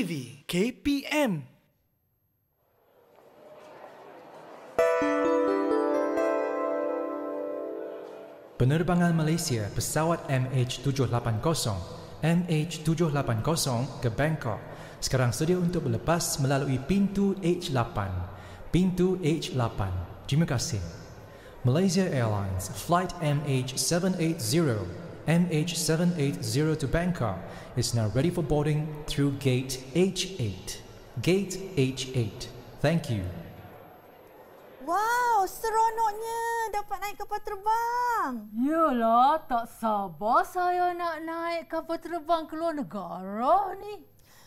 TV KPM Penerbangan Malaysia pesawat MH780 MH780 ke Bangkok sekarang sedia untuk berlepas melalui pintu H8 pintu H8 terima kasih Malaysia Airlines flight MH780 MH780 to Bangkok is now ready for boarding through gate H8. Gate H8. Thank you. Wow, seronoknya dapat naik kapal terbang. Yalah, tak sabar saya nak naik kapal terbang ke luar negara ni.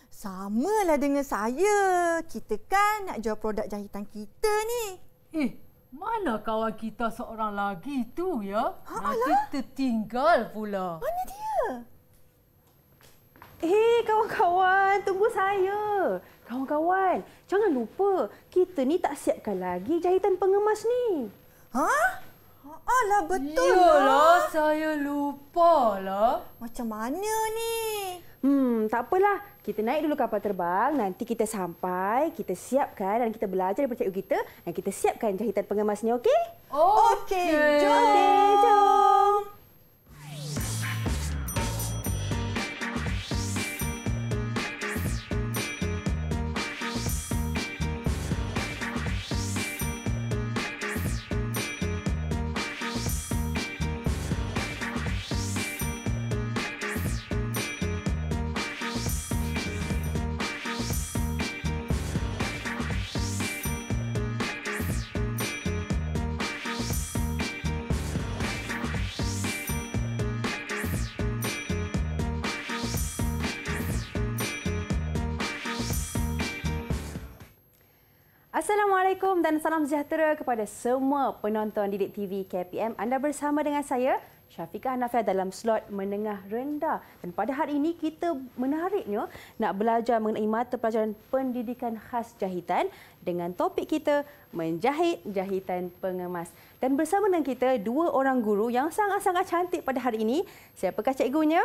Samalah dengan saya. Kita kan nak jual produk jahitan kita ni. Eh, mana kawan kita seorang lagi tu ya? Ha, Nanti alah. tertinggal pula. Mana dia? Eh, kawan-kawan, tunggu saya. Kawan-kawan, jangan lupa kita ni tak siapkan lagi jahitan pengemas ni. Ha? Alah, betul lah. Yalah, saya lupa lah. Macam mana ni? Hmm, tak apalah. Kita naik dulu kapal terbang, nanti kita sampai, kita siapkan dan kita belajar daripada cikgu kita dan kita siapkan jahitan pengemasnya, okey? Okey. Okay. Jom, jom. dan salam sejahtera kepada semua penonton Didik TV KPM. Anda bersama dengan saya, Syafiqah Hanafiah dalam slot menengah rendah. Dan pada hari ini, kita menariknya nak belajar mengenai mata pelajaran pendidikan khas jahitan dengan topik kita menjahit jahitan pengemas. Dan bersama dengan kita, dua orang guru yang sangat-sangat cantik pada hari ini. Siapakah cikgunya?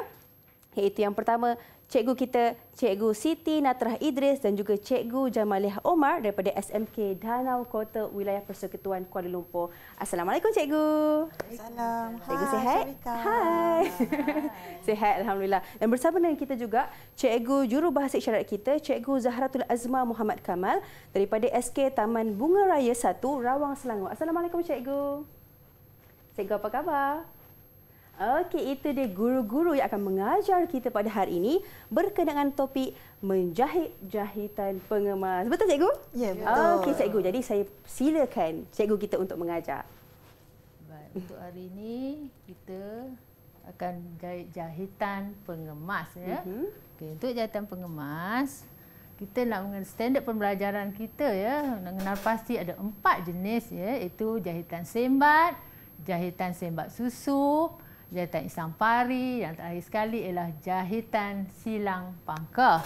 iaitu yang pertama cikgu kita cikgu Siti Natrah Idris dan juga cikgu Jamaliah Omar daripada SMK Danau Kota Wilayah Persekutuan Kuala Lumpur. Assalamualaikum cikgu. Assalamualaikum. Cikgu sihat? Hai. Hai. sihat alhamdulillah. Dan bersama dengan kita juga cikgu jurubahasa isyarat kita cikgu Zahratul Azma Muhammad Kamal daripada SK Taman Bunga Raya 1 Rawang Selangor. Assalamualaikum cikgu. Cikgu apa khabar? Okey, itu dia guru-guru yang akan mengajar kita pada hari ini berkenaan topik menjahit jahitan pengemas. Betul cikgu? Ya, yeah, betul. Okey cikgu, jadi saya silakan cikgu kita untuk mengajar. Baik, untuk hari ini kita akan jahit jahitan pengemas ya. Uh mhm. -huh. Okey, untuk jahitan pengemas kita nak dengan standard pembelajaran kita ya, nak kenal pasti ada empat jenis ya, itu jahitan sembat, jahitan sembat susu jahitan isampari yang terakhir sekali ialah jahitan silang pangkah.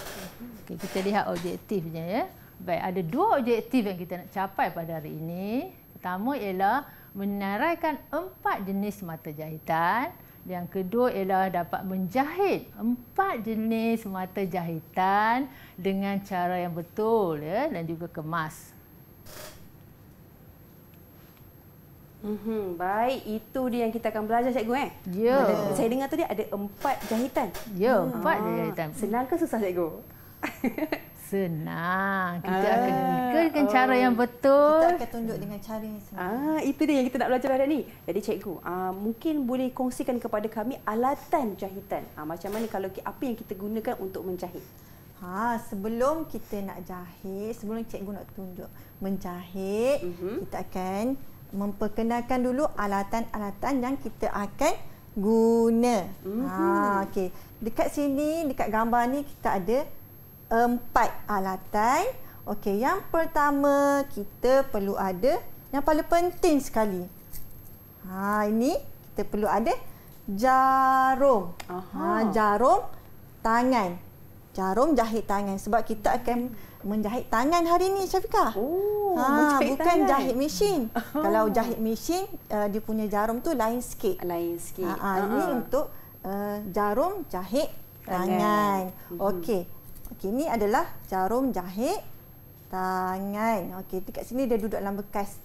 Okay, kita lihat objektifnya ya. Baik, ada dua objektif yang kita nak capai pada hari ini. Pertama ialah menaraikan empat jenis mata jahitan. Yang kedua ialah dapat menjahit empat jenis mata jahitan dengan cara yang betul ya dan juga kemas. Mm-hmm. Baik, itu dia yang kita akan belajar cikgu eh. Ya. Yeah. Saya dengar tadi ada empat jahitan. Ya, yeah, empat ah. jahitan. Senang ke susah cikgu? Senang. Kita ah. akan ikutkan oh. cara yang oh. betul. Kita akan tunjuk dengan cara yang senang. Ah, itu dia yang kita nak belajar hari ini. Jadi cikgu, ah, mungkin boleh kongsikan kepada kami alatan jahitan. Ah, macam mana kalau apa yang kita gunakan untuk menjahit? Ha, sebelum kita nak jahit, sebelum cikgu nak tunjuk menjahit, uh-huh. kita akan memperkenalkan dulu alatan-alatan yang kita akan guna. Mm-hmm. Ha okey. Dekat sini dekat gambar ni kita ada empat alatan. Okey, yang pertama kita perlu ada yang paling penting sekali. Ha ini kita perlu ada jarum. Aha. Ha jarum tangan. Jarum jahit tangan sebab kita akan menjahit tangan hari ini, Syafika. Oh, ha, bukan tangan. jahit mesin. Oh. Kalau jahit mesin uh, dia punya jarum tu lain sikit. Lain sikit. Ha, uh-huh. ini ha. untuk uh, jarum jahit tangan. Mhm. Okey. Okey, ini adalah jarum jahit tangan. Okey, dekat sini dia duduk dalam bekas.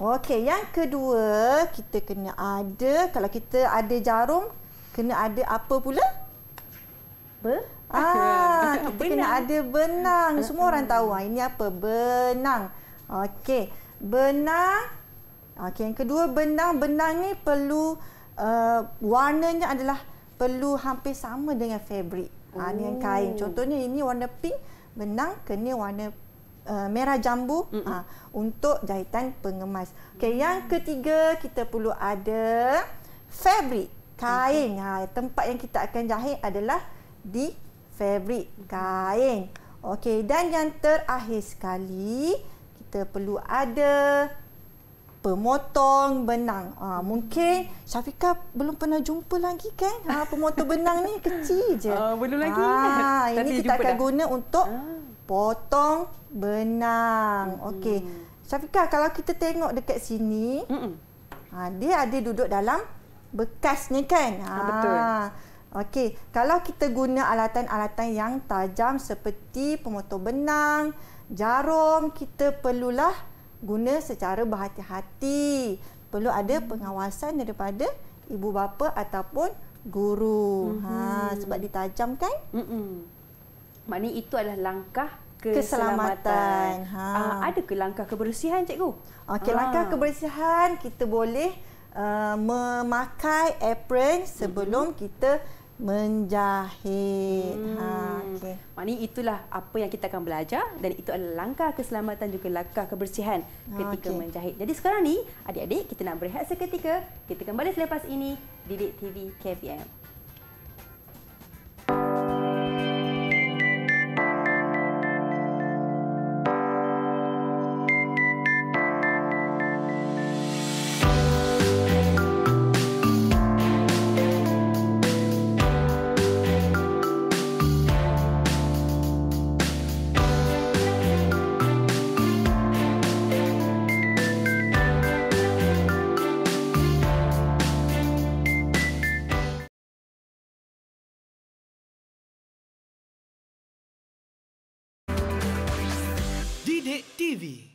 Okey, yang kedua, kita kena ada kalau kita ada jarum kena ada apa pula? Ber Ah, kita benang. kena ada benang. Semua orang tahu. Ha, ini apa? Benang. Okey. Benang. Okey, yang kedua benang. Benang ni perlu uh, warnanya adalah perlu hampir sama dengan fabric. Ha, ah, ini yang kain. Oh. Contohnya ini warna pink. Benang kena warna Uh, merah jambu ha, untuk jahitan pengemas. Okey, yang ketiga kita perlu ada fabric kain. Ha, tempat yang kita akan jahit adalah di fabric kain. Okey, dan yang terakhir sekali, kita perlu ada pemotong benang. Ha, mungkin Syafiqah belum pernah jumpa lagi kan? Ha, pemotong benang ni kecil je. Uh, belum lagi. Ha, ah, Tapi ini kita akan dah. guna untuk potong benang. Hmm. Okey. Syafiqah, kalau kita tengok dekat sini, mm ha, dia ada duduk dalam bekas ni kan? Ha, ha betul. Okey, kalau kita guna alatan-alatan yang tajam seperti pemotong benang, jarum, kita perlulah guna secara berhati-hati. Perlu ada hmm. pengawasan daripada ibu bapa ataupun guru. Ha, hmm Ha, sebab ditajam kan? Mm-mm. Maknanya itu adalah langkah keselamatan. keselamatan. Ha. Uh, ada ke langkah kebersihan, cikgu? Okey, ha. langkah ah. kebersihan kita boleh uh, memakai apron sebelum hmm kita menjahit. Hmm. Ha, okay. Maknanya itulah apa yang kita akan belajar dan itu adalah langkah keselamatan juga langkah kebersihan ketika okay. menjahit. Jadi sekarang ni adik-adik kita nak berehat seketika. Kita kembali selepas ini di Didik TV KPM.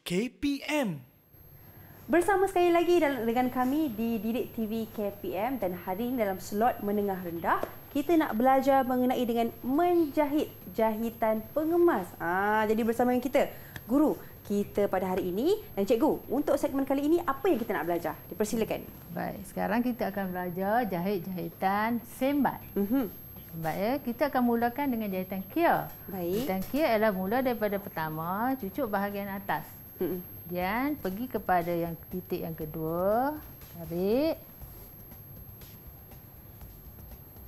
KPM. Bersama sekali lagi dengan kami di Didik TV KPM dan hari ini dalam slot menengah rendah, kita nak belajar mengenai dengan menjahit jahitan pengemas. Ah, jadi bersama dengan kita, guru kita pada hari ini dan cikgu, untuk segmen kali ini apa yang kita nak belajar? Dipersilakan. Baik, sekarang kita akan belajar jahit jahitan sembat. Mhm. Baik, ya. kita akan mulakan dengan jahitan kia. Baik. Jahitan kia ialah mula daripada pertama, cucuk bahagian atas. Kemudian pergi kepada yang titik yang kedua. Tarik.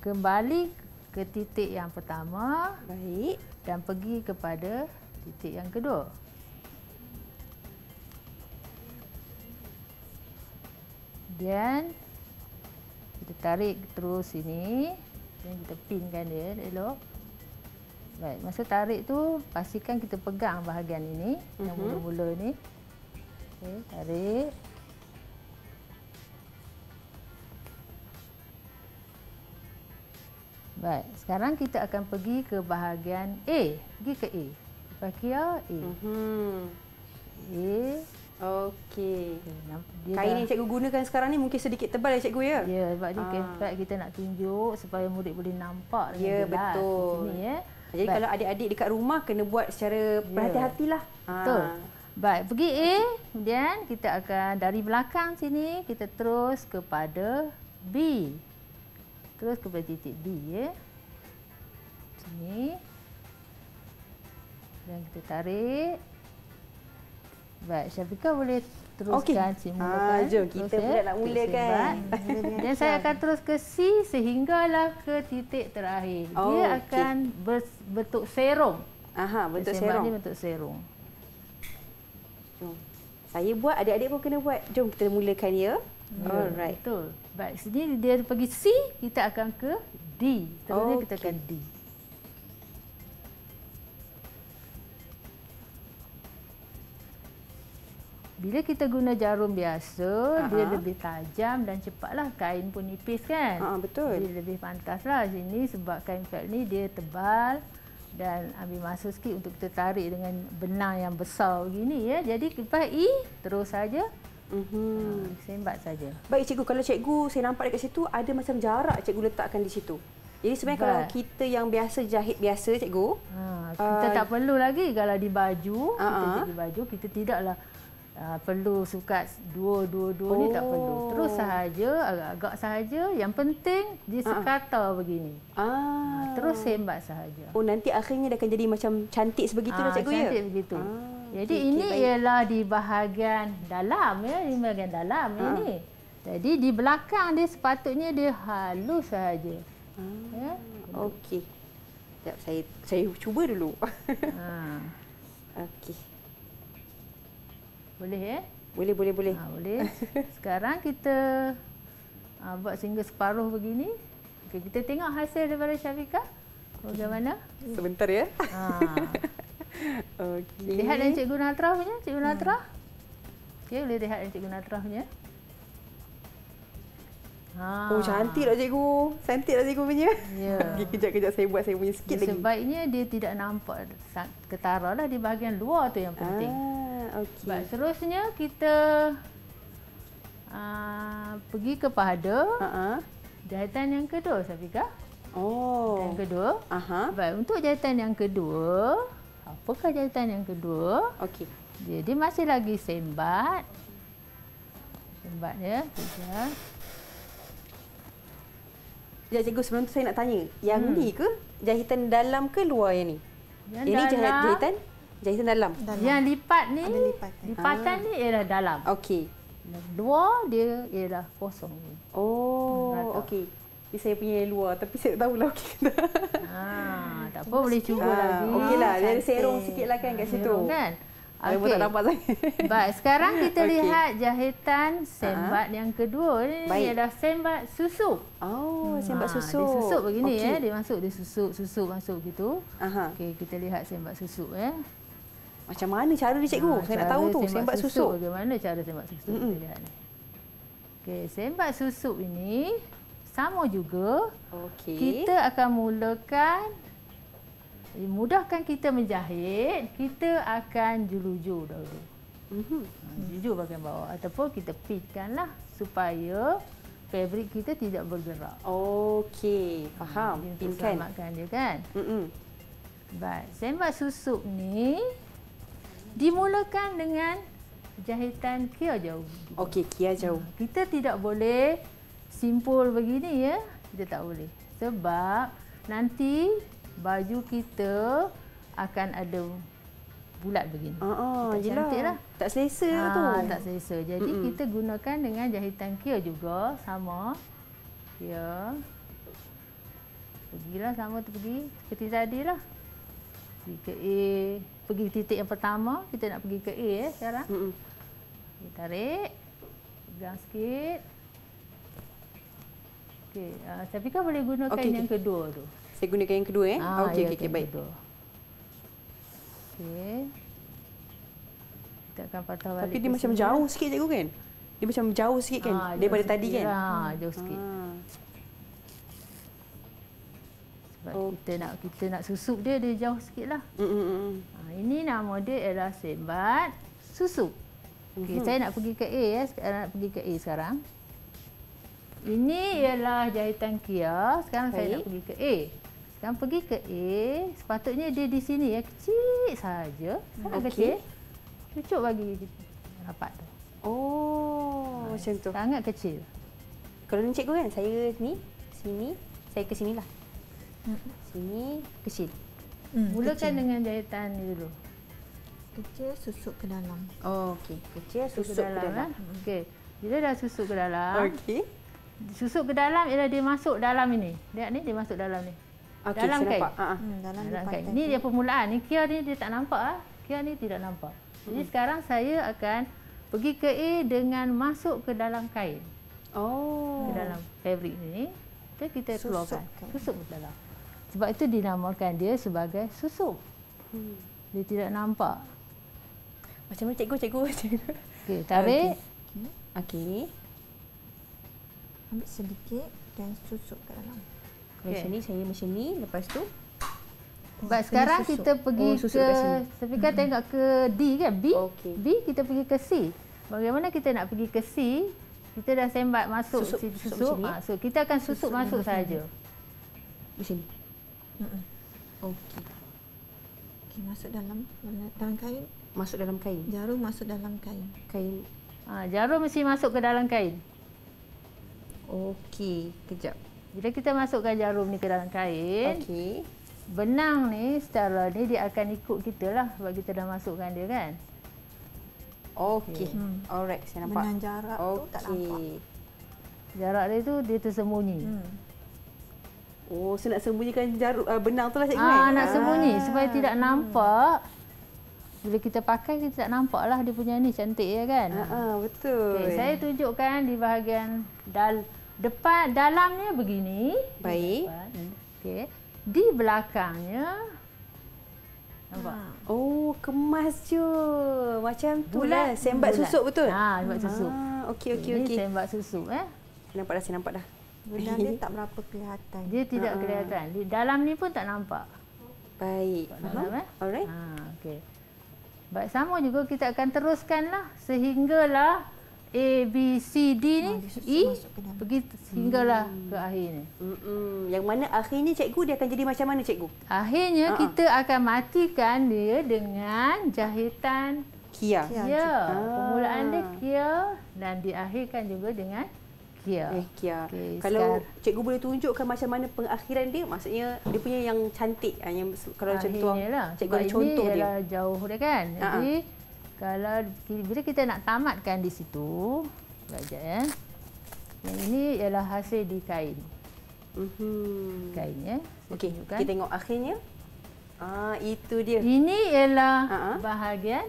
Kembali ke titik yang pertama. Baik. Dan pergi kepada titik yang kedua. Kemudian kita tarik terus sini. Dan kita pinkan dia elok. Baik, masa tarik tu pastikan kita pegang bahagian ini mm -hmm. yang mhm. bulu-bulu ni. Okey, tarik. Baik, sekarang kita akan pergi ke bahagian A. Pergi ke A. Bakia A. Mm -hmm. A. Okey. Okay, Kain dah. yang cikgu gunakan sekarang ni mungkin sedikit tebal ya cikgu ya? Ya, sebab ni ah. kempat kita nak tunjuk supaya murid boleh nampak. Ya, betul. Di sini, ya. Jadi But. kalau adik-adik dekat rumah kena buat secara berhati-hatilah. Ya. Betul. Ah. Baik, pergi A, kemudian kita akan dari belakang sini kita terus kepada B. Terus kepada titik B ya. Sini. Dan kita tarik. Baik, Syafiqah boleh teruskan simulakan. Okay. Ah, jom kita Terus, pula nak mula kan. Dan saya akan terus ke C sehinggalah ke titik terakhir. Dia oh, okay. akan bentuk serum. Aha, bentuk Kesimbat serum. Dia bentuk serum. Jom. Saya buat, adik-adik pun kena buat. Jom kita mulakan ya. Yeah, Alright. Betul. Baik, sini dia pergi C, kita akan ke D. Terusnya okay. kita akan D. bila kita guna jarum biasa, Aha. dia lebih tajam dan cepatlah kain pun nipis kan. Ha, betul. Jadi lebih pantaslah sini sebab kain felt ni dia tebal dan ambil masa sikit untuk kita tarik dengan benang yang besar begini ya. Jadi kipas E terus saja. Mhm. Uh -huh. Ah, Sembak saja. Baik cikgu, kalau cikgu saya nampak dekat situ ada macam jarak cikgu letakkan di situ. Jadi sebenarnya But, kalau kita yang biasa jahit biasa cikgu, ha, kita uh, tak perlu lagi kalau di baju, uh -uh. kita di baju kita tidaklah uh, perlu suka dua-dua-dua oh. ni tak perlu. Oh. Terus sahaja, agak-agak sahaja. Yang penting dia ah, ah. sekata uh. begini. Ah. Uh, terus sembat sahaja. Oh nanti akhirnya dia akan jadi macam cantik sebegitu uh, cikgu ya? Cantik begitu. Uh, jadi okay, ini okay, ialah di bahagian dalam ya, di bahagian dalam uh. ini. Jadi di belakang dia sepatutnya dia halus sahaja. Uh. Ya. Okey. saya saya cuba dulu. Ha. Okey. Boleh ya? Eh? Boleh, boleh, boleh. Ha, boleh. Sekarang kita ha, buat sehingga separuh begini. Okay, kita tengok hasil daripada Syafiqah. Bagaimana? Sebentar ya. Ha. Ah. okay. Lihat dan Cikgu Natra punya. Cikgu Natra. Hmm. Okay, boleh lihat dan Cikgu Natra punya. Ha. Oh cantik lah cikgu. Cantik lah cikgu punya. Ya. Yeah. Kejap-kejap saya buat saya punya sikit lagi. Sebaiknya dia tidak nampak ketara lah di bahagian luar tu yang penting. Ah, okay. Sebab seterusnya kita uh, pergi kepada uh-huh. jahitan yang kedua Safika. Oh. Yang kedua. Aha. Uh-huh. Baik untuk jahitan yang kedua. Apakah jahitan yang kedua? Okey. Jadi masih lagi sembat. Sembatnya. Sekejap. Ya cikgu sebelum tu saya nak tanya, yang hmm. ni ke jahitan dalam ke luar yang ni? Yang ini dalam. jahitan jahitan dalam. dalam. Yang lipat ni ada eh. lipatan. Lipatan ah. ni ialah dalam. Okey. Luar dia ialah kosong. Oh, okey. Ini saya punya luar tapi saya tak tahulah okey. Ah, ha, tak apa boleh cuba ah, lagi. Okeylah, dia serong lah kan kat situ. Kan? Okay. Ibu tak nampak saya. Baik, sekarang kita okay. lihat jahitan sembat uh ah. yang kedua. Ini Baik. adalah sembat susu. Oh, hmm. Ah, sembat susu. Dia susu begini. Ya, okay. Eh. Dia masuk, dia susu susu masuk gitu. Uh -huh. okay, kita lihat sembat susu. Eh. Macam mana cara dia, cikgu? Ha, saya nak tahu tu, sembat, sembat susuk. susuk. Bagaimana cara sembat susu? Mm -mm. Kita lihat ni. Okay, sembat susu ini sama juga. Okey. Kita akan mulakan mudahkan kita menjahit, kita akan juluju dahulu. Mhm. Hmm, juluju bagian bawah ataupun kita pitkanlah supaya fabrik kita tidak bergerak. Okey, faham. Pinkan. Selamatkan dia kan. Baik, sembah susuk ni dimulakan dengan jahitan kia jauh. Okey, kia jauh. Hmm, kita tidak boleh simpul begini ya. Kita tak boleh. Sebab nanti baju kita akan ada bulat begini. Ha ah, jelah. Ah, Cantiklah. Tak selesa ah, tu. tak selesa. Jadi Mm-mm. kita gunakan dengan jahitan kia juga sama. Ya. Pergilah sama tu pergi seperti tadi lah. Pergi ke A. Pergi titik yang pertama. Kita nak pergi ke A eh, sekarang. Mm-mm. Kita tarik. Pegang sikit. Okay. Uh, ah, tapi kan boleh gunakan okay, yang okay. kedua tu. Saya gunakan yang kedua eh. Ah, okey ya, okey okay, baik. Okey. Kita akan patah balik. Tapi dia macam sini. jauh lah. sikit cikgu kan? Dia macam jauh sikit kan ah, daripada sikit tadi kan? lah. kan? Ha, jauh sikit. Ha. oh. kita nak kita nak susup dia dia jauh sikitlah. Hmm hmm hmm. Mm. Ha, ah, ini nama dia ialah sebat susup. Okey, -hmm. saya nak pergi ke A ya. Eh. Saya nak pergi ke A sekarang. Ini ialah jahitan kia. Sekarang Hai. saya nak pergi ke A. Sekarang pergi ke A. Sepatutnya dia di sini ya. Kecil saja. Sangat okay. kecil. Cucuk bagi rapat tu. Oh, nice. macam tu. Sangat kecil. Kalau ni cikgu kan, saya ni, sini, saya ke sinilah. Sini, kecil. Hmm, Mulakan kecil. dengan jahitan ni dulu. Kecil, susuk ke dalam. Oh, okey. Kecil, susuk, susuk ke dalam. dalam. Hmm. Okey. Bila dah susuk ke dalam. Okey. Susuk ke dalam ialah dia masuk dalam ini. Lihat ni, dia masuk dalam ni. Okay, dalam kain. Uh-huh. Ha, ha. Hmm, dalam kain. Ini dia permulaan. Ini kia ni dia tak nampak ah. Kia ni tidak nampak. Jadi hmm. sekarang saya akan pergi ke A dengan masuk ke dalam kain. Oh. Ke dalam fabric ni. Kita kita susup keluarkan. Kain. Susup ke dalam. Sebab itu dinamakan dia sebagai susup. Hmm. Dia tidak nampak. Macam mana cikgu, cikgu, cikgu. Okey, tarik. Okey. Hmm. Okay. Ambil sedikit dan susup ke dalam. Okay. Macam ni saya macam ni lepas tu. Baik, sekarang susuk. kita pergi oh, susuk ke tapi kan mm-hmm. tengok ke D kan B. Okay. B kita pergi ke C. Bagaimana kita nak pergi ke C? Kita dah sembat masuk Susu susuk, susuk, susuk. Macam ni. masuk. Ah, kita akan susu susuk masuk saja. Di sini. Okey. Okey masuk dalam dalam kain. Masuk dalam kain. Jarum masuk dalam kain. Kain. ha, jarum mesti masuk ke dalam kain. Okey, kejap. Bila kita masukkan jarum ni ke dalam kain, okay. benang ni secara ni dia akan ikut kita lah sebab kita dah masukkan dia kan. Okey. Hmm. Alright, saya nampak. Benang jarak okay. tu tak nampak. Jarak dia tu dia tersembunyi. Hmm. Oh, saya nak sembunyikan jarum uh, benang tu lah cikgu. Ah, nak sembunyi ah. supaya tidak nampak. Hmm. Bila kita pakai, kita tak nampak lah dia punya ni cantik ya kan? Uh, uh, betul. Okay, saya tunjukkan di bahagian dal Depan dalamnya begini. Baik. Okey. Di belakangnya nampak. Ah. Oh, kemas je. Macam tu lah. Sembat bulat. susuk betul? Ha, ah, sembat ah, susu. Okey okey okey. Ini sembat susu eh. Nampak dah, saya nampak dah. Benda dia tak berapa kelihatan. Dia tidak ha. kelihatan. Di dalam ni pun tak nampak. Baik. Faham eh? Alright. Ha, okey. sama juga kita akan teruskanlah sehinggalah A, B, C, D ni, ha, E, pergi sehinggalah hmm. ke akhir ni. Hmm. Yang mana akhir akhirnya cikgu dia akan jadi macam mana cikgu? Akhirnya ha -ha. kita akan matikan dia dengan jahitan Kia. Kia. Permulaan dia Kia dan diakhirkan juga dengan Kia. Eh, Kia. Okay, kalau sekarang. cikgu boleh tunjukkan macam mana pengakhiran dia, maksudnya dia punya yang cantik. Yang kalau macam tu, lah. cikgu ada contoh dia. Akhirnya jauh dia kan. Jadi, ha -ha kalau bila kita nak tamatkan di situ belajar ya. Yang ini ialah hasil di kain. Mhm. Kain ya. Okey, kita tengok akhirnya. Ah, itu dia. Ini ialah uh -huh. bahagian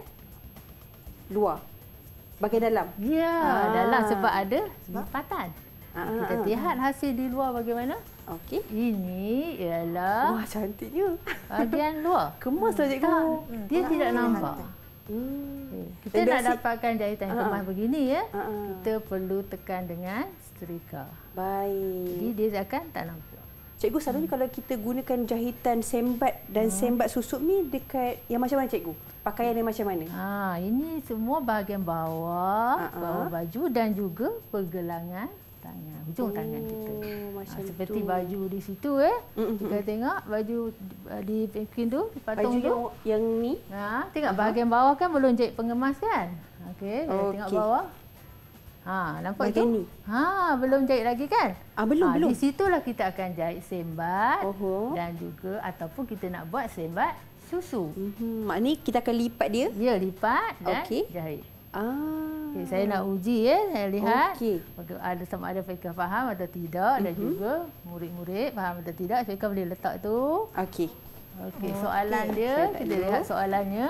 luar. Bahagian dalam. Ya, ah. dalam sebab ada lipatan. Ah. Kita ah, ah. lihat hasil di luar bagaimana? Okey. Ini ialah Wah, cantiknya. Bahagian luar. kemas Kemaslah cikgu. Dia tidak ah. nampak. Hantai. Hmm. Hmm. Kita nak dapatkan jahitan ah, ah. kemas begini ya. Ah, kita perlu tekan dengan setrika. Baik. Jadi dia akan tak nampak. Cikgu selalunya hmm. kalau kita gunakan jahitan sembat dan hmm. sembat susuk ni dekat yang macam mana cikgu? Pakaian yang macam mana? Ha, ini semua bahagian bawah, uh-uh. bawah baju dan juga pergelangan tangan hujung oh, tangan kita ha, seperti itu. baju di situ eh mm-hmm. kita tengok baju ah, di pinggir tu di patung baju tu yang, yang ni ha tengok uh-huh. bahagian bawah kan belum jahit pengemas kan okey kita okay. tengok bawah ha nampak bahagian tu ni. ha belum jahit lagi kan ah belum ha, belum di situlah kita akan jahit sembat uh-huh. dan juga ataupun kita nak buat sembat susu mm uh-huh. maknanya kita akan lipat dia ya lipat dan okay. jahit Ah. Okay, saya nak uji ya, saya lihat. Okey. Untuk ada sama ada fikir faham atau tidak uh-huh. dan mhm. juga murid-murid faham atau tidak fikah boleh letak tu. Okey. Okey, soalan okay. dia kita dulu. lihat soalannya.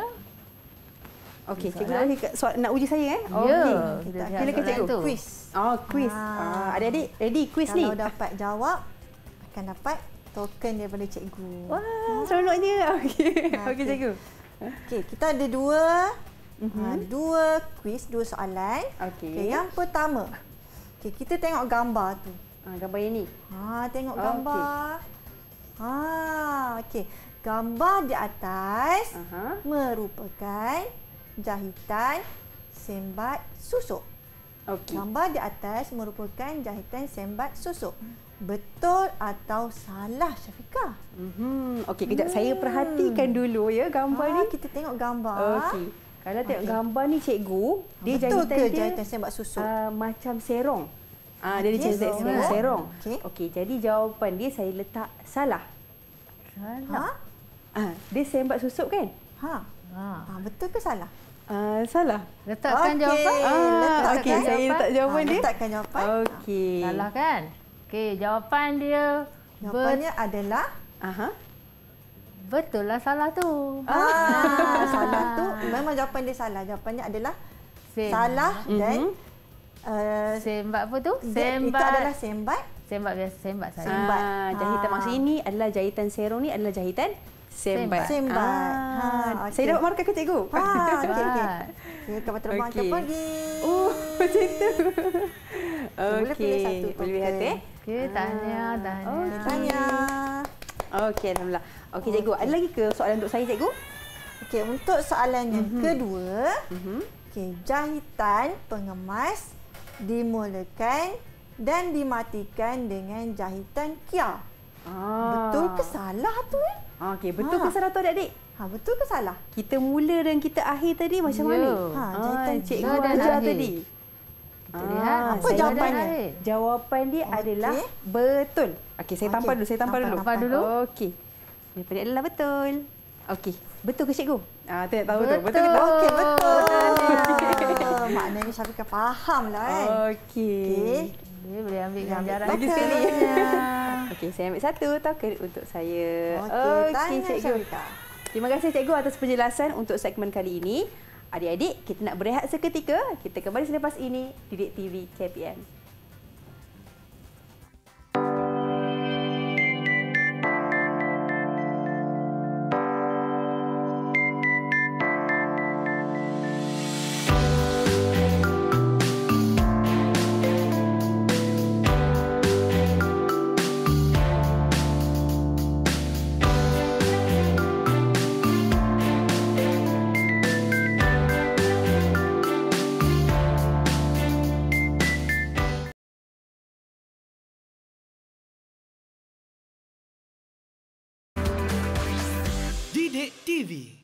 Okey, cikgu soalan. nak, soal, nak uji saya eh? Oh, ya, kita, kita lihat cikgu. Quiz. Oh, quiz. Ah. ah. adik-adik, ready quiz Kalau ni? Kalau dapat jawab, akan dapat token daripada cikgu. Wah, ah. seronoknya. Ah, okey, okey okay. okay, cikgu. Okey, kita ada dua Mm-hmm. Uh, dua kuis, dua soalan. Okey. Okay, yang pertama. Okey, kita tengok gambar tu. Ha, gambar ini ni. Ha, tengok gambar. Okay. Ha, okey. Gambar di atas uh-huh. merupakan jahitan sembat susu Okey. Gambar di atas merupakan jahitan sembat susu Betul atau salah Syafika? Mhm. Okey, kejap hmm. saya perhatikan dulu ya gambar ha, ni. kita tengok gambar. Okey. Kalau tengok okay. gambar ni cikgu, dia jahitan dia. Betul ke jahitan sembak susu? Uh, ah, macam serong. Ah uh, dia jahit okay. serong. Okay. Okey. jadi jawapan dia saya letak salah. Salah. Ah. Ha? Uh, dia sembak susu kan? Ha. Ha. Uh, betul ke salah? Uh, salah. Letakkan okay. jawapan. Ah, okey, saya letak jawapan ha, dia. Letakkan jawapan. Okey. Salah kan? Okey, jawapan dia jawapannya adalah aha betul lah salah tu. Ah, salah tu memang jawapan dia salah. Jawapannya adalah Same. salah mhm. dan mm -hmm. uh, sembat apa tu? Sembat. Itu adalah sembat. Sembat biasa sembat saya. Sembat. Ah, jahitan ah. maksud ini adalah jahitan serong ni adalah jahitan sembat. Sembat. Ah, ha, okay. Saya dapat markah ke cikgu? Ha, okey okey. Okay. Ya, kapal terbang okay. pagi. Oh, macam tu. Okey. Boleh pilih satu. Boleh okay. hati. Eh. Okey, tanya tanya. Okey, tahniah. Okey, alhamdulillah. Okey, cikgu. Okay. Ada lagi ke soalan untuk saya, cikgu? Okey, untuk soalan yang mm -hmm. kedua. Mm -hmm. Okey, jahitan pengemas dimulakan dan dimatikan dengan jahitan kia. Ah. Betul ke salah tu eh? Okey, betul ha. ke salah tu, adik-adik? Ha, betul ke salah? Kita mula dan kita akhir tadi macam yeah. mana? Ya. Ha, jahitan ah, cikgu dan ajar akhir. tadi. Ah, apa jawapannya? Jawapan dia okay. adalah betul. Okey, saya tampar okay. dulu, saya tampar, tampar dulu. Tampar dulu. Okey. Daripada adalah betul. Okey. Betul ke cikgu? Ah, tak tahu betul. tu. Betul ke betul. Okey, betul. Maknanya Syafiqah kan faham lah kan. Okey. Okey. Okay, boleh ambil gambar lagi sini. Okey, saya ambil satu token untuk saya. Okey, okay, cikgu. Syafika. Terima kasih cikgu atas penjelasan untuk segmen kali ini. Adik-adik, kita nak berehat seketika. Kita kembali selepas ini di TV KPM.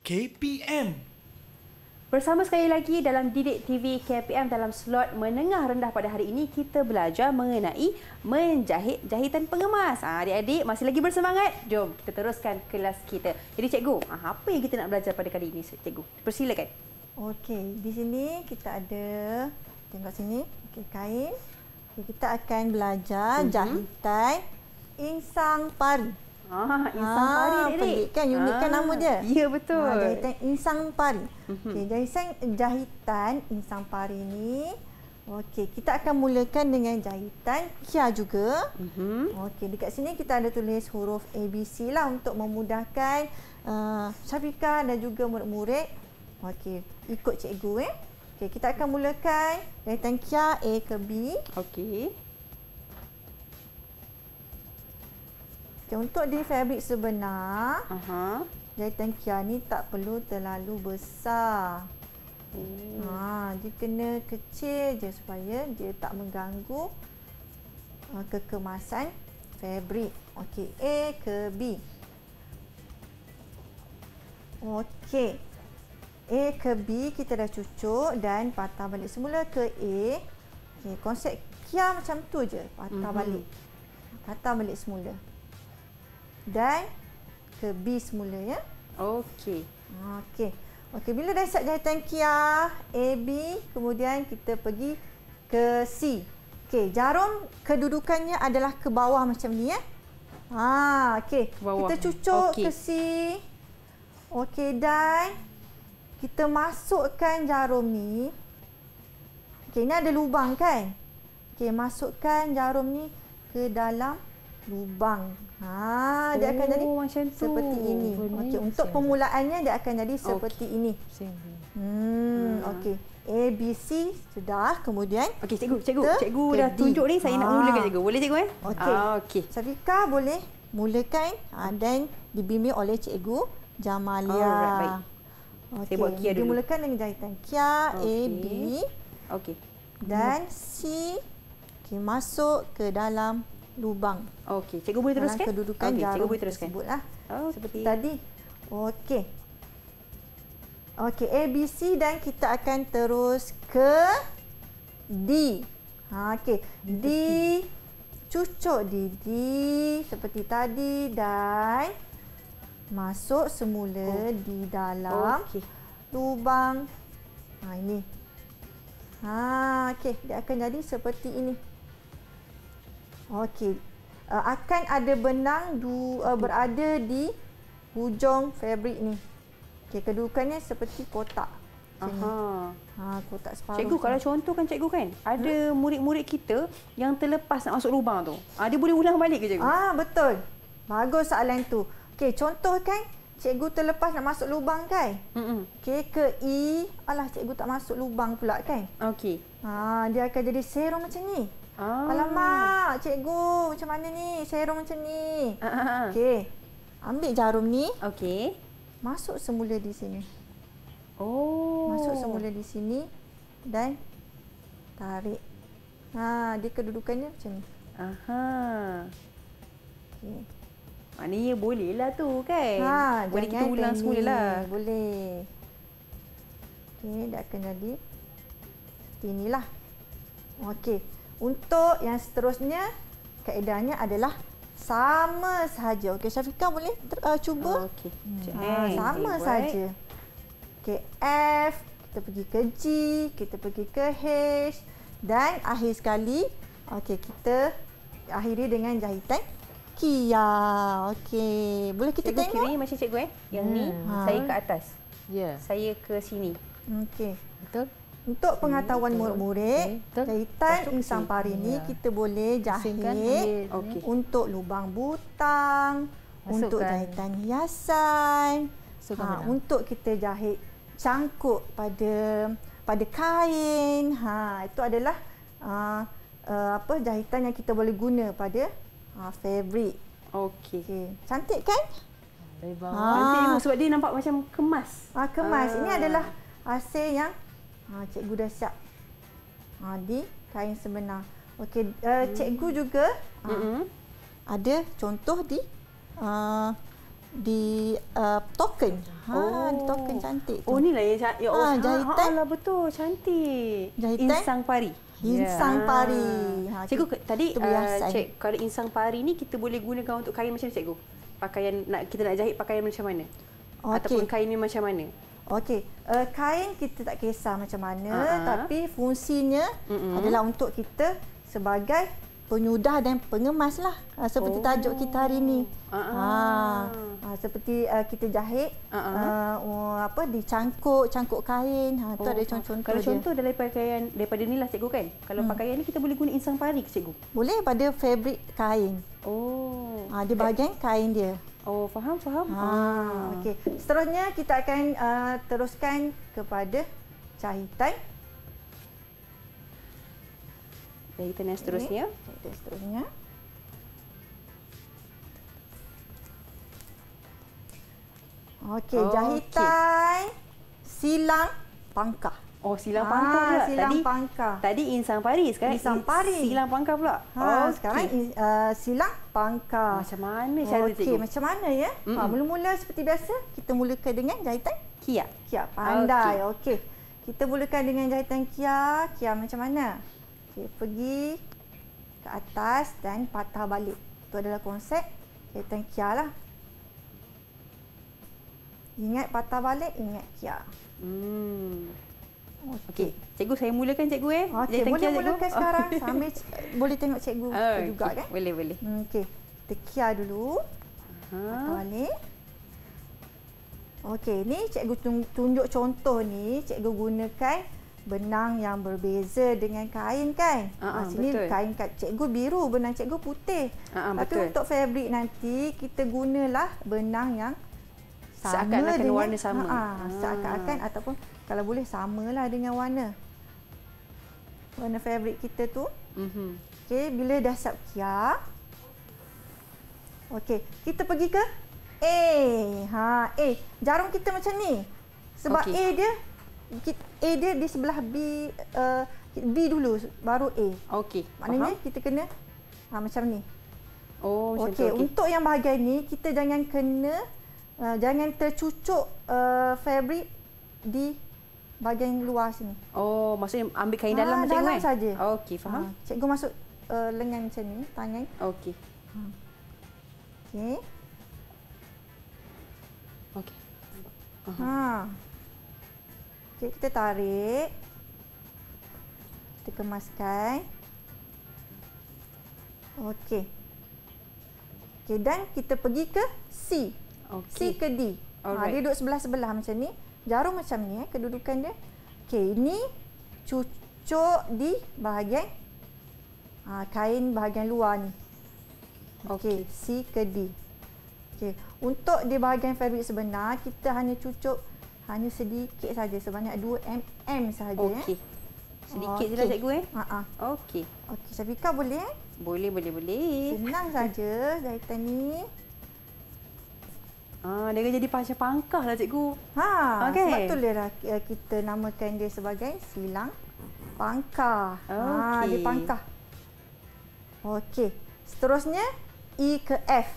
KPM. Bersama sekali lagi dalam Didik TV KPM dalam slot menengah rendah pada hari ini, kita belajar mengenai menjahit jahitan pengemas. Ah, adik-adik masih lagi bersemangat? Jom kita teruskan kelas kita. Jadi cikgu, ah, apa yang kita nak belajar pada kali ini cikgu? Persilakan. Okey, di sini kita ada, tengok sini, okay, kain. Okay, kita akan belajar mm -hmm. jahitan insang pari. Ah, Insang ah, Pari, Erik. Kan, unik ah. nama dia. Ya, betul. Ah, mhm. jahitan Insang Pari. Okey, jahitan, jahitan Insang Pari ni. Okey, kita akan mulakan dengan jahitan Kia juga. Uh-huh. Okey, dekat sini kita ada tulis huruf ABC lah untuk memudahkan uh, ah, Syafika dan juga murid-murid. Okey, ikut cikgu eh. Okey, kita akan mulakan jahitan Kia A ke B. Okey. Okay, untuk di fabric sebenar, uh-huh. jahitan kia ni tak perlu terlalu besar. Hmm. Ha, dia kena kecil je supaya dia tak mengganggu uh, kekemasan fabric. Okey, A ke B? Okey. A ke B kita dah cucuk dan patah balik semula ke A. Okey, konsep kia macam tu je, patah mm-hmm. balik. Patah balik semula dan ke B semula ya. Okey. Okey. Okey, bila dah set jahitan tankiah A B kemudian kita pergi ke C. Okey, jarum kedudukannya adalah ke bawah macam ni ya. Ha, okey. Kita cucuk okay. ke C. Okey, dan kita masukkan jarum ni. Okey, ni ada lubang kan? Okey, masukkan jarum ni ke dalam lubang. Ha, dia akan oh, jadi macam tu. seperti ini. Okey, untuk permulaannya dia akan jadi seperti okay. ini. Hmm, hmm, okey. A B C sudah. Kemudian okey, cikgu, cikgu, cikgu dah tunjuk ni saya ha. nak ah. mulakan cikgu. Boleh cikgu eh? Okey. Ah, okey. Safika boleh mulakan ha, ah, dan dibimbing oleh cikgu Jamalia. Alright, baik. Okey. Jadi mulakan dengan jahitan Kia okay. A B. Okey. Dan C okay, masuk ke dalam lubang. Okey, cikgu boleh teruskan? Dalam kedudukan okay, jarum cikgu teruskan. Sebutlah. Okay. Seperti tadi. Okey. Okey, A B C dan kita akan terus ke D. Ha okey. D cucuk di D seperti tadi dan masuk semula oh. di dalam okay. lubang. Ha ini. Ha okey, dia akan jadi seperti ini. Okey. Uh, akan ada benang du, uh, berada di hujung fabric ni. Okey, kedudukannya seperti kotak. Aha. Ha, kotak separuh. Cikgu, kalau contoh kan, cikgu kan, ada hmm? murid-murid hmm? kita yang terlepas nak masuk lubang tu. Ah, dia boleh ulang balik ke cikgu? Ah, betul. Bagus soalan tu. Okey, contoh kan, cikgu terlepas nak masuk lubang kan? Hmm. Okey, ke E. Alah, cikgu tak masuk lubang pula kan? Okey. Ha, dia akan jadi serong macam ni. Oh. Alamak, cikgu macam mana ni? Serum macam ni. uh Okey. Ambil jarum ni. Okey. Masuk semula di sini. Oh. Masuk semula di sini dan tarik. Ha, dia kedudukannya macam ni. Aha. Uh-huh. Okey. Maknanya boleh lah tu kan? Ha, boleh kita ulang semula lah. Boleh. Okey, dah akan jadi. Seperti inilah. Okey. Untuk yang seterusnya, kaedahnya adalah sama sahaja. Okey, Syafiqah boleh uh, cuba? Oh, Okey. Hmm. Ha, sama Cik sahaja. Okey, F, kita pergi ke G, kita pergi ke H. Dan akhir sekali, okey, kita akhiri dengan jahitan Kia. Okey, boleh kita cikgu tengok? Cikgu kiri macam cikgu eh? Yang hmm. ni, ha. saya ke atas. Ya. Yeah. Saya ke sini. Okey. Betul? Untuk pengetahuan murid-murid, okay. kaitan okay. insang pari ini yeah. kita boleh jahit okay. untuk lubang butang, Masukkan. untuk jahitan hiasan, ha, untuk kita jahit cangkuk pada pada kain. Ha, itu adalah uh, apa jahitan yang kita boleh guna pada uh, fabric. Okey. Okay. Cantik kan? Ha. Nanti, sebab dia nampak macam kemas. ha, kemas. Uh. Ini ah. adalah hasil yang Ha, cikgu dah siap. Ha, di kain sebenar. Okey, uh, cikgu juga ha, ada contoh di uh, di uh, token. Ha, oh. di token cantik tu. Oh, ni lah ya oh. Ha, jahitan. Ha, ha, ha lah, betul, cantik. Jahitan. Insang pari. Insang yeah. pari. Ha, cikgu tadi uh, cik, kalau insang pari ni kita boleh gunakan untuk kain macam mana cikgu? Pakaian nak kita nak jahit pakaian macam mana? Okay. Ataupun kain ni macam mana? Okey, uh, kain kita tak kisah macam mana uh-huh. tapi fungsinya uh-huh. adalah untuk kita sebagai penyudah dan pengemas lah uh, seperti oh. tajuk kita hari ini. Uh-huh. Ha, uh, seperti uh, kita jahit uh-huh. uh, uh, apa dicangkuk, cangkuk kain. Ha oh. ada contoh-contoh. Kalau dia. contoh dalam pakaian daripada ni nilah cikgu kan. Kalau hmm. pakaian ni kita boleh guna insang pari cikgu. Boleh pada fabric kain. Oh. Ha uh, dia bahagian kain dia. Oh, faham, faham. Ha. Okey. Seterusnya kita akan uh, teruskan kepada cahitan. Cahitan yang seterusnya. Cahitan seterusnya. Okey, jahitan okay. silang pangkah. Oh, silang ha, ah, pangkah pula. Silang tadi, pangkah. Tadi insang pari sekarang. Insang pari. Silang pangkah pula. Ha, oh, sekarang okay. in, uh, silang pangkah. Macam mana cara okay, cikgu? macam mana ya? Mm-hmm. Ha, mula-mula seperti biasa, kita mulakan dengan jahitan kia. Kia pandai. Okey. Okay. Kita mulakan dengan jahitan kia. Kia macam mana? Okay pergi ke atas dan patah balik. Itu adalah konsep jahitan kia lah. Ingat patah balik, ingat kia. Hmm. Okey, cikgu saya mulakan cikgu eh. Okey, boleh cikgu. mulakan oh. sekarang oh. sambil boleh tengok cikgu oh, juga kan? Boleh, boleh. Hmm, okey, tekia dulu. Ha. ni. Okey, ni cikgu tunjuk contoh ni, cikgu gunakan benang yang berbeza dengan kain kan? Ha, uh-huh, sini betul. kain kat cikgu biru, benang cikgu putih. Ha, uh-huh, betul. Tapi untuk fabrik nanti kita gunalah benang yang sama akan dengan, dengan warna sama. Ha, ha. Seakan-akan ataupun kalau boleh samalah dengan warna. Warna fabric kita tu. Mm -hmm. Okey, bila dah siap kia. Okey, kita pergi ke A. Ha, A. Jarum kita macam ni. Sebab okay. A dia A dia di sebelah B uh, B dulu baru A. Okey. Maknanya Faham? kita kena ha, macam ni. Oh, okey. Okay. Untuk yang bahagian ni kita jangan kena Eh, jangan tercucuk uh, eh, fabric di bahagian luar sini. Oh, maksudnya ambil kain dalam ha, macam ni? Dalam kan? saja. Oh, Okey, faham. Ha, cikgu masuk uh, lengan macam ni, tangan. Okey. Hmm. Okey. Okey. Uh ah. -huh. Ha. Okey, kita tarik. Kita kemaskan. Okey. Okey, dan kita pergi ke C. Okay. C ke D. Ha, dia duduk sebelah-sebelah macam ni. Jarum macam ni eh, kedudukan dia. Okey, ini cucuk di bahagian ha, kain bahagian luar ni. Okey, okay. C ke D. Okey, untuk di bahagian fabric sebenar, kita hanya cucuk hanya sedikit saja sebanyak 2 mm sahaja. Eh. Okey. Eh. Sedikit je lah cikgu eh. Ha ah. Okey. Okey, Safika boleh eh? Boleh, boleh, boleh. Senang saja jahitan ni. Ah, dia jadi pasca pangkah lah cikgu. Ha, okay. sebab tu dia dah eh, kita namakan dia sebagai silang pangkah. Okay. Ha, dia pangkah. Okey. Seterusnya E ke F.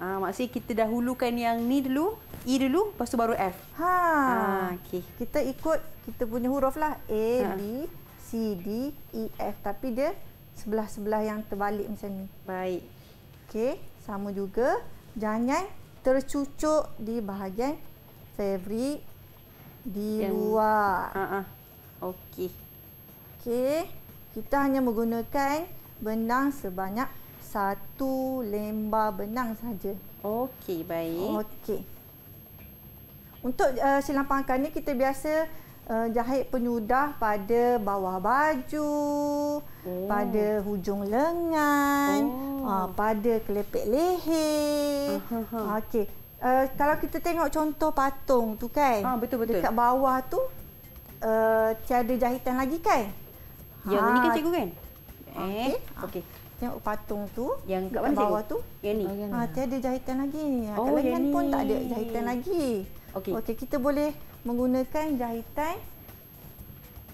Ah, ha, maksud kita dahulukan yang ni dulu, E dulu, lepas tu baru F. Ha. Ah, okey. Kita ikut kita punya huruf lah A, ha. B, C, D, E, F tapi dia sebelah-sebelah yang terbalik macam ni. Baik. Okey, sama juga. Jangan tercucuk di bahagian fabric di Yang, luar. Uh, uh, Okey. Okey. Kita hanya menggunakan benang sebanyak satu lembar benang saja. Okey, baik. Okey. Untuk uh, silampangkan ni kita biasa uh, jahit penyudah pada bawah baju, oh. pada hujung lengan, oh. Oh. Ah, pada kelepek leher. Ha, Okey. Uh, kalau kita tengok contoh patung tu kan. Ah betul betul. Dekat bawah tu uh, tiada jahitan lagi kan? Yang ha. ni kan ah, cikgu kan? Eh. Ah, okey. Okay. Tengok patung tu yang kat mana bawah cikgu? tu. Yang ni. Ha, tiada jahitan lagi. Oh, kat lengan pun tak ada jahitan lagi. Okey. Okey, kita boleh menggunakan jahitan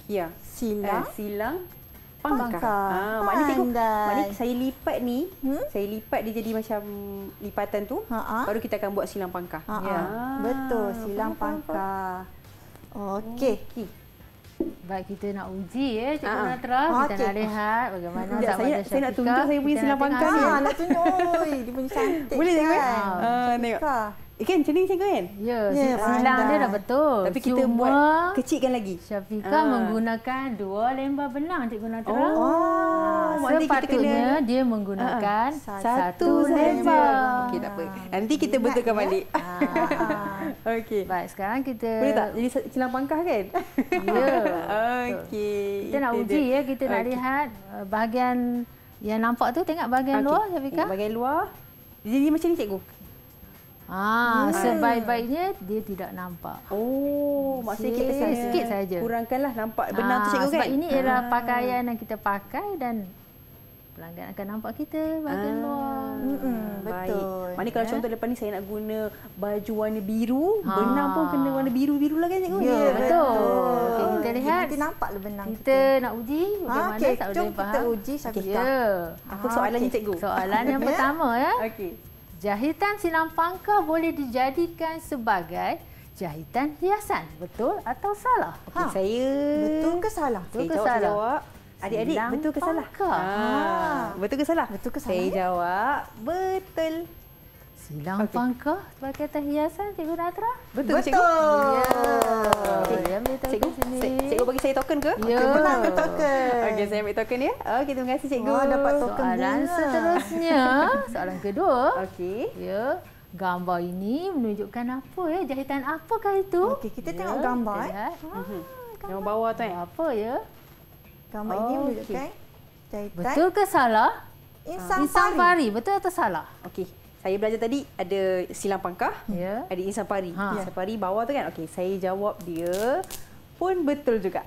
Ya, silang. Eh, silang Pangkah. Ah, maknanya cikgu, maknanya saya lipat ni, hmm? saya lipat dia jadi macam lipatan tu, Ha-ha. baru kita akan buat silang pangkah. Ya. Ah, Betul, silang pangkah. Okey. Okay. Baik kita nak uji ya eh, Cikgu Aa. Natra. Kita okay. nak lihat bagaimana Sekejap, saya, Saya nak tunjuk saya punya silang pangkah ni. Ha, nak tunjuk. Dia punya cantik. Boleh tengok? Ha, tengok. Ikan eh, macam ni macam kan? Ya, yeah, silang dia dah betul. Tapi kita Cuma, buat kecilkan lagi. Syafiqah ha. menggunakan dua lembar benang Cik Guna Terang. Oh, ha. Sepatutnya kena... dia menggunakan ha. satu, satu lembar. Okey, tak apa. Nanti kita Ingat, betulkan ya? balik. Ha. Okey. Baik, sekarang kita... Boleh tak? Jadi silang pangkah kan? ya. Okey. Kita nak uji ya. Kita okay. nak lihat uh, bahagian yang nampak tu. Tengok bahagian okay. luar Syafiqah. Bahagian luar. Jadi macam ni cikgu? Ah, yeah. Hmm. sebaik-baiknya dia tidak nampak. Oh, masih kita sahaja sikit saja. Kurangkanlah nampak benar ah, tu cikgu kan. ini ialah ah. pakaian yang kita pakai dan pelanggan akan nampak kita bahagian ah. luar. Mm -mm, betul. Mana kalau ya. contoh depan ni saya nak guna baju warna biru, ah. benang pun kena ah. warna biru-biru lagi kan cikgu. Ya, yeah, betul. betul. Okay, kita lihat. Kita nampak le benang kita. Kita nak uji ah, bagaimana okay. tak boleh faham. Okey, kita uji Syafiqah. Okay. Ya. Apa soalannya ah, okay. cikgu? Soalan yang ya. pertama ya. Okey. Jahitan silam pangka boleh dijadikan sebagai jahitan hiasan. Betul atau salah? Okay, ha. Saya... Betul ke salah? Betul saya ke jawab, salah? jawab. Adik-adik, betul ke pangka. salah? Ha. Ha. Betul ke salah? Betul ke salah? Saya jawab, betul. Silampang okay. kah sebagai atas hiasan Cikgu Natra? Betul, Betul. Cikgu. Ya. Okay. Cikgu, bagi saya token ke? Ya. Okay, Belang ke token? Okey, saya ambil token ya. Okey, terima kasih Cikgu. Wah, dapat token Soalan bunga. seterusnya, soalan kedua. Okey. Ya. Gambar ini menunjukkan apa ya? Jahitan apakah itu? Okey, kita ya, tengok gambar. Kita ah, mhm. gambar. Yang bawah tu kan? Apa ya? Gambar okay. ini menunjukkan jahitan. Betul ke salah? Insan, Insan pari. pari. Betul atau salah? Okey saya belajar tadi ada silang pangkah, yeah. ada insan pari. Ha. Insan pari bawah tu kan. Okay, saya jawab dia pun betul juga.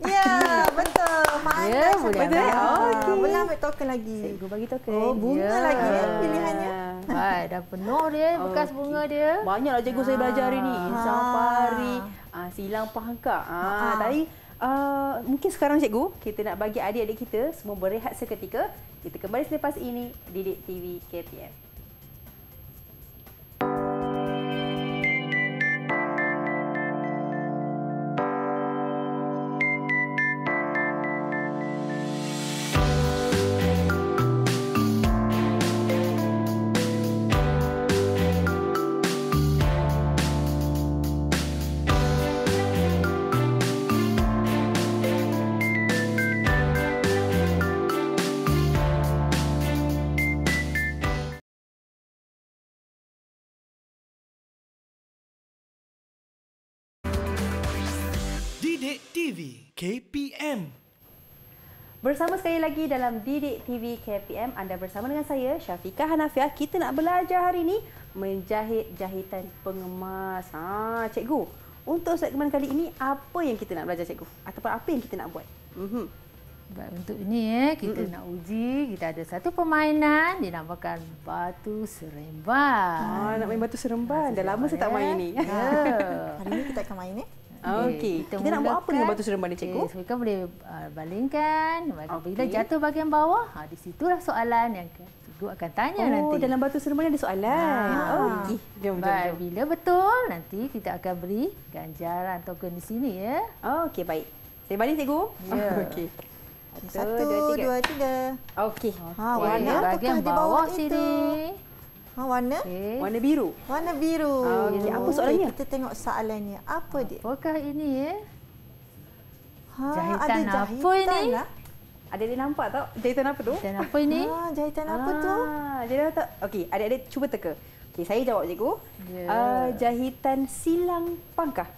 Ya, yeah, betul. Mana ya, yeah, boleh. Betul. Ya? Oh, okay. Belum ambil token lagi. Saya bagi token. Oh, bunga yeah. lagi ya, pilihannya. Hai, dah penuh dia eh, bekas okay. bunga dia. Banyaklah cikgu ha. saya belajar hari ni. Insan ha. pari, ha. silang pangkah. Ah, ha. ha. Tadi Uh, ah, mungkin sekarang cikgu kita nak bagi adik-adik kita semua berehat seketika kita kembali selepas ini Didik TV KTM KPM. Bersama sekali lagi dalam Didik TV KPM, anda bersama dengan saya Syafiqah Hanafiah. Kita nak belajar hari ini menjahit jahitan pengemas. Ha, cikgu, untuk segmen kali ini apa yang kita nak belajar cikgu? Ataupun apa yang kita nak buat? Mhm. Baik, untuk ini ya kita mm -mm. nak uji, kita ada satu permainan dinamakan batu seremban. Ah, nak main batu seremban. Dah lama saya tak main ini. Ya. Hari ini kita akan main eh. Ah, okay, Kita, kita nak buat apa dengan batu seremban ni cikgu? Okay. So, kita boleh uh, balingkan. Bila okay. jatuh bahagian bawah, ha, di lah soalan yang cikgu akan tanya oh, nanti. Oh, dalam batu seremban ada soalan. Ha. Oh, okay. jom, jom, jom. Bila betul, nanti kita akan beri ganjaran token di sini. ya. Okey, baik. Saya baling cikgu. Ya. Okey. Satu, dua, tiga. Okey. Okay. Ha, warna okay. bahagian bawah, sini. Itu. Ha, warna? Okay. Warna biru. Warna biru. Okay. Ah, okay. Apa soalannya? Okay, kita tengok soalannya. Apa dia? Apakah ini? ya. Ha, jahitan ada jahitan apa ini? Lah. Ada dia nampak tak jahitan apa tu? Jahitan apa ini? Ha, jahitan ha. apa tu? Jahitan apa tu? Ah, Okey, adik-adik cuba teka. Okey, saya jawab cikgu. Yeah. Ya. Uh, jahitan silang pangkah.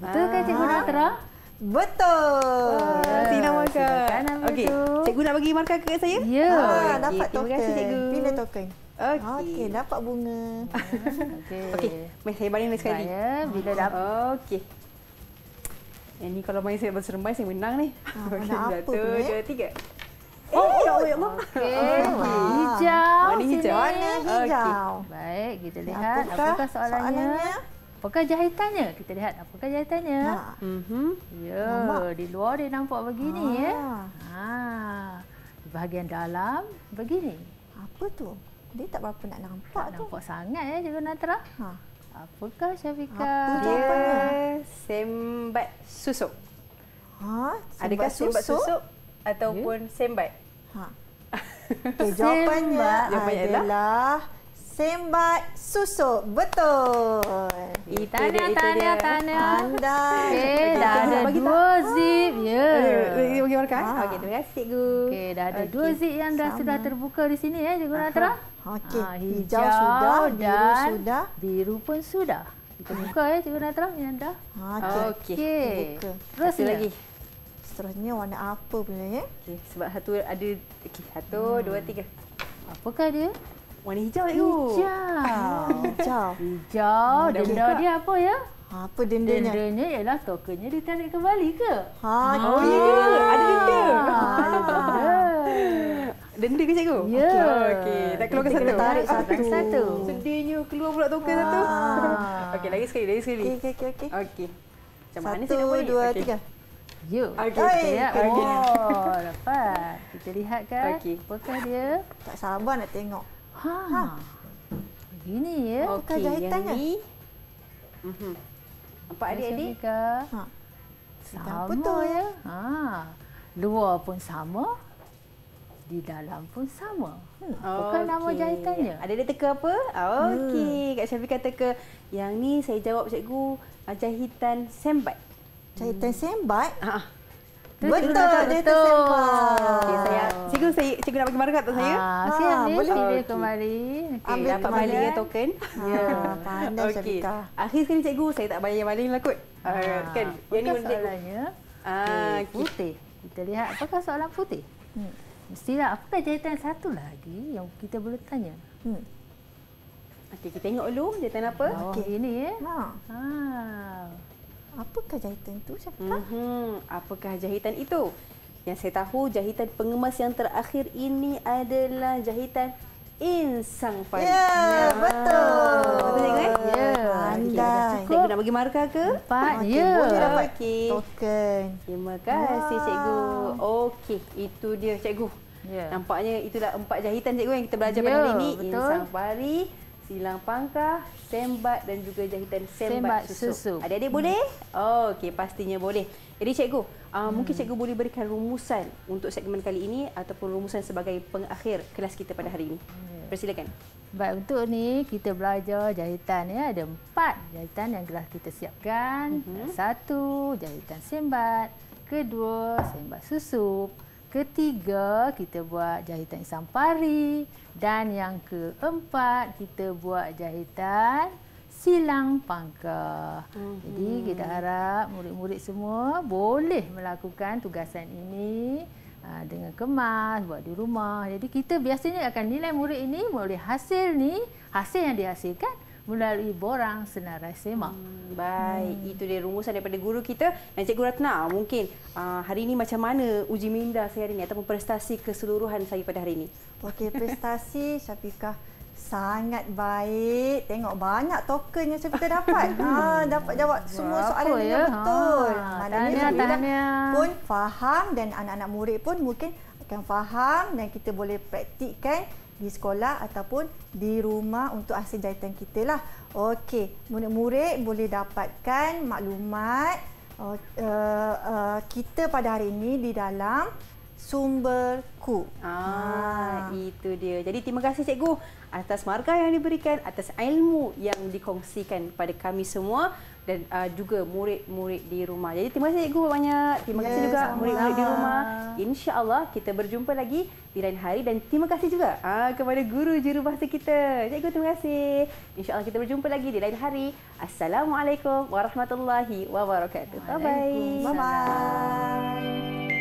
Betul ke cikgu nak terang? Betul. Oh, Tina markah. Okey, cikgu nak bagi markah ke saya? Ya. Yeah. Ha, dapat okay, token. Terima kasih cikgu. Pindah token. Okey. Okey, dapat bunga. Okey. Okey, mari saya baling lagi sekali. Saya bila dapat. Okey. Yang eh, ni kalau main saya berserem baik, saya menang ni. Ah, Okey, ah, okay, dua, tiga. Eh, oh, ya Allah. Okey, hijau. Warna hijau. Warna hijau. Okay. Baik, kita lihat apakah, apakah soalannya? soalannya. Apakah jahitannya? Kita lihat apakah jahitannya. Ha. Mm -hmm. Ya, mhm. nampak. di luar dia nampak begini. Ha. Eh. Ha. Di bahagian dalam, begini. Apa tu? Dia tak berapa nak nampak tak tu. nampak sangat eh, ya Cikgu Natra. Ha. Apakah Syafika? Apa dia sembat susuk. Ha? Sembat Adakah susuk? sembat susuk? ataupun yeah. sembat? Ha. Okay, jawapannya sembat adalah sembat susu betul. Tanya, tanya, tanya. Anda. Eh, dah ada dua zip. Ya. Okey, eh, eh, ah. kan? okey, okey. Terima kasih, cikgu. Okey, dah ada dua zip yang dah sudah terbuka di sini, ya, cikgu Natra. Okey, ah, hijau, sudah, biru sudah. Biru pun sudah. Kita buka, ya, cikgu Natra, yang dah. Okey, okay. Terus lagi. Seterusnya warna apa punya, ya? Okey, sebab satu ada... Okey, satu, hmm. dua, tiga. Apakah dia? Warna hijau itu. Ah, hijau. hijau. Hijau. Hmm, denda dia apa ya? Apa dendanya? Dendanya ialah tokennya ditarik kembali ke? Ha, oh, ya. Ada denda. Ah. denda ke cikgu? Ya. Yeah. Okey. Tak keluar satu. Tarik satu. satu. Sedihnya keluar pula token ah. satu. Okey, lagi sekali, lagi sekali. Okey, okey, okey. Okey. Macam mana satu, saya nak buat? Satu, dua, tiga. Yo. Ya. Okey. Okay. Ya. okey Oh, dapat. Kita lihat kan. Okey. Apakah dia? Tak sabar nak tengok. Ha. ha. ya. Okey, jahitannya. yang ni. Mhm. Apa adik-adik? Ha. Sama betul ya. Ha. Luar pun sama. Di dalam pun sama. Hmm. Bukan okay. nama jahitannya. Ada dia teka apa? Okey, hmm. Kak Syafiq ke, Yang ni saya jawab cikgu jahitan sembat. Jahitan hmm. sembat? Ha. Betul, betul, betul, Okay, saya, cikgu, saya, cikgu nak bagi markah tak saya? Ha, ah, ah, saya ambil boleh. Okay. kembali. Okay, ambil kembali ya, token. Ya, pandai okay. Syarikat. Akhir sekali cikgu, saya tak bayar balik baling lah kot. Ha, kan? Yang apakah ini soalannya? Uh, eh, okay. Putih. Kita lihat apakah soalan putih? Hmm. Mestilah apakah jahitan satu lagi yang kita boleh tanya? Hmm. Okey, kita tengok dulu jahitan apa. Oh, okay. Ini Eh. Ha. Ha apakah jahitan itu Syafiqah? Mm-hmm. Apakah jahitan itu? Yang saya tahu jahitan pengemas yang terakhir ini adalah jahitan insang pari. Ya, ya, betul. Betul kan? Ya. Pandai. Okay, nak bagi markah ke? Empat, okay, ya. Boleh dapat. Okay. Token. Terima kasih, wow. cikgu. Okey, itu dia, cikgu. Ya. Nampaknya itulah empat jahitan, cikgu, yang kita belajar ya, pada hari ini. Insang pari silang pangkah, sembat dan juga jahitan sembat, sembat susu. susu. Adik-adik hmm. boleh? Oh, okey, pastinya boleh. Jadi cikgu, uh, hmm. mungkin cikgu boleh berikan rumusan untuk segmen kali ini ataupun rumusan sebagai pengakhir kelas kita pada hari ini. Hmm. Persilakan. Baik, untuk ni kita belajar jahitan ya. Ada empat jahitan yang telah kita siapkan. Hmm. Satu, jahitan sembat. Kedua, sembat susu. Ketiga, kita buat jahitan isam pari. Dan yang keempat, kita buat jahitan silang pangkah. Mm-hmm. Jadi kita harap murid-murid semua boleh melakukan tugasan ini ah, dengan kemas, buat di rumah. Jadi kita biasanya akan nilai murid ini melalui hasil ni, hasil yang dihasilkan melalui borang senarai semak. Hmm, baik, hmm. itu dia rumusan daripada guru kita. Dan Cikgu Ratna, mungkin ah, hari ini macam mana uji minda saya hari ini ataupun prestasi keseluruhan saya pada hari ini? Okey, prestasi Syafiqah sangat baik. Tengok banyak tokennya. yang Syafiqah dapat. ha, dapat jawab semua soalan ya? yang lah, betul. Ha, ah, tahniah, tahniah. Pun faham dan anak-anak murid pun mungkin akan faham dan kita boleh praktikkan di sekolah ataupun di rumah untuk hasil jahitan kita lah. Okey, murid-murid boleh dapatkan maklumat uh, uh, uh, kita pada hari ini di dalam sumberku. Ah, ha. itu dia. Jadi terima kasih cikgu atas markah yang diberikan, atas ilmu yang dikongsikan kepada kami semua dan uh, juga murid-murid di rumah. Jadi terima kasih cikgu banyak. Terima yes, kasih juga murid-murid di rumah. Insya-Allah kita berjumpa lagi di lain hari dan terima kasih juga uh, kepada guru bahasa kita. Cikgu terima kasih. Insya-Allah kita berjumpa lagi di lain hari. Assalamualaikum warahmatullahi wabarakatuh. Bye bye. Bye bye.